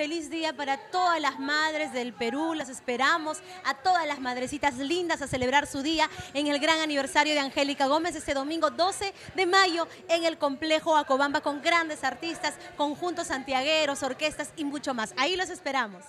feliz día para todas las madres del Perú. Las esperamos a todas las madrecitas lindas a celebrar su día en el gran aniversario de Angélica Gómez este domingo 12 de mayo en el complejo Acobamba con grandes artistas, conjuntos santiagueros, orquestas y mucho más. Ahí los esperamos.